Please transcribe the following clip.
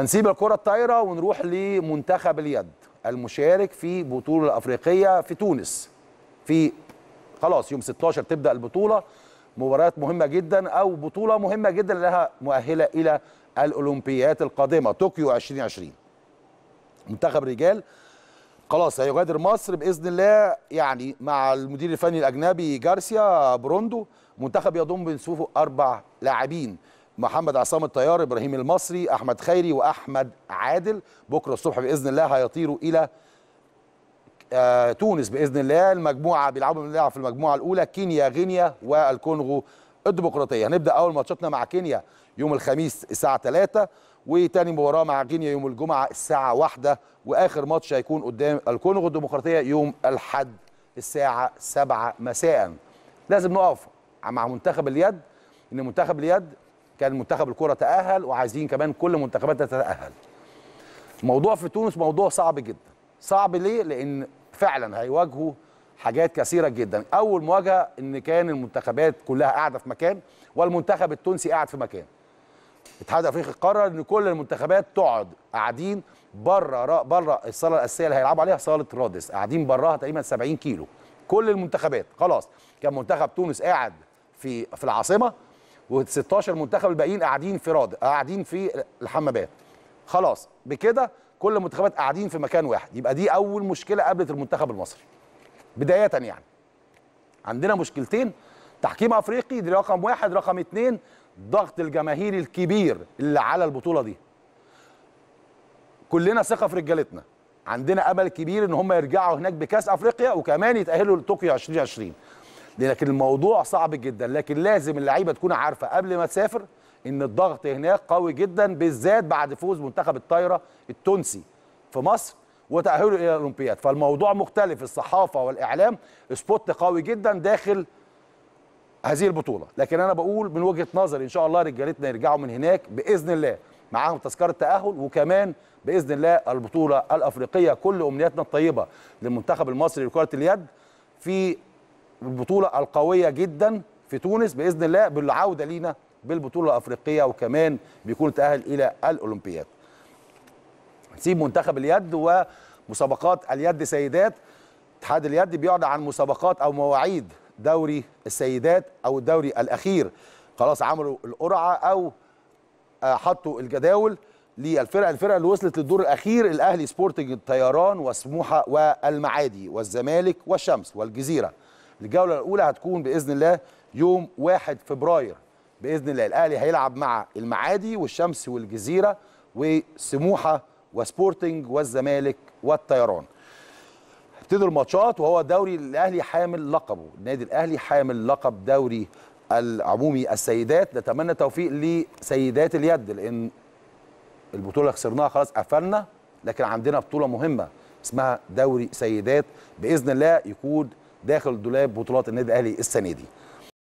هنسيب الكرة الطايرة ونروح لمنتخب اليد المشارك في بطولة الأفريقية في تونس في خلاص يوم 16 تبدأ البطولة مباريات مهمة جدا أو بطولة مهمة جدا لها مؤهلة إلى الأولمبيات القادمة طوكيو 2020 منتخب رجال خلاص هيغادر مصر باذن الله يعني مع المدير الفني الاجنبي جارسيا بروندو منتخب يضم بنسوفه اربع لاعبين محمد عصام الطيار ابراهيم المصري احمد خيري واحمد عادل بكره الصبح باذن الله هيطيروا الى آه تونس باذن الله المجموعه بيلعبوا بنلعب في المجموعه الاولى كينيا غينيا والكونغو الديمقراطيه هنبدا اول ماتشاتنا مع كينيا يوم الخميس الساعه 3 وتاني مباراه مع غينيا يوم الجمعه الساعه 1 واخر ماتش هيكون قدام الكونغو الديمقراطيه يوم الاحد الساعه 7 مساء لازم نقف مع منتخب اليد ان منتخب اليد كان منتخب الكره تاهل وعايزين كمان كل منتخبات تتاهل موضوع في تونس موضوع صعب جدا صعب ليه لان فعلا هيواجهوا حاجات كثيره جدا اول مواجهه ان كان المنتخبات كلها قاعده في مكان والمنتخب التونسي قاعد في مكان الاتحاد الافريقي قرر ان كل المنتخبات تقعد قاعدين بره بره الصاله الاساسيه اللي هيلعبوا عليها صاله رادس قاعدين براها تقريبا 70 كيلو كل المنتخبات خلاص كان منتخب تونس قاعد في في العاصمه و16 منتخب الباقيين قاعدين في راد قاعدين في الحمامات خلاص بكده كل المنتخبات قاعدين في مكان واحد يبقى دي اول مشكله قابلت المنتخب المصري بدايه يعني عندنا مشكلتين تحكيم افريقي دي رقم واحد رقم اتنين الضغط الجماهيري الكبير اللي على البطوله دي كلنا ثقه في رجالتنا عندنا امل كبير ان هم يرجعوا هناك بكاس افريقيا وكمان يتاهلوا لطوكيو 2020 لكن الموضوع صعب جدا لكن لازم اللعيبه تكون عارفه قبل ما تسافر ان الضغط هناك قوي جدا بالذات بعد فوز منتخب الطايره التونسي في مصر وتاهله الى الاولمبياد فالموضوع مختلف الصحافه والاعلام سبوت قوي جدا داخل هذه البطوله لكن انا بقول من وجهه نظري ان شاء الله رجالتنا يرجعوا من هناك باذن الله معاهم تذكره تاهل وكمان باذن الله البطوله الافريقيه كل امنياتنا الطيبه للمنتخب المصري لكره اليد في البطوله القويه جدا في تونس باذن الله بالعوده لينا بالبطوله الافريقيه وكمان بيكون تاهل الى الاولمبياد نسيب منتخب اليد ومسابقات اليد سيدات اتحاد اليد بيعد عن مسابقات او مواعيد دوري السيدات او الدوري الاخير خلاص عملوا القرعه او آه، حطوا الجداول للفرق الفرق اللي وصلت للدور الاخير الاهلي سبورتنج الطيران وسموحه والمعادي والزمالك والشمس والجزيره الجوله الاولى هتكون باذن الله يوم 1 فبراير باذن الله الاهلي هيلعب مع المعادي والشمس والجزيره وسموحه وسبورتنج والزمالك والطيران ابتدوا الماتشات وهو دوري الاهلي حامل لقبه النادي الاهلي حامل لقب دوري العمومي السيدات نتمنى توفيق لسيدات اليد لان البطوله اللي خسرناها خلاص قفلنا لكن عندنا بطوله مهمه اسمها دوري سيدات باذن الله يكون داخل دولاب بطولات النادي الاهلي السنه دي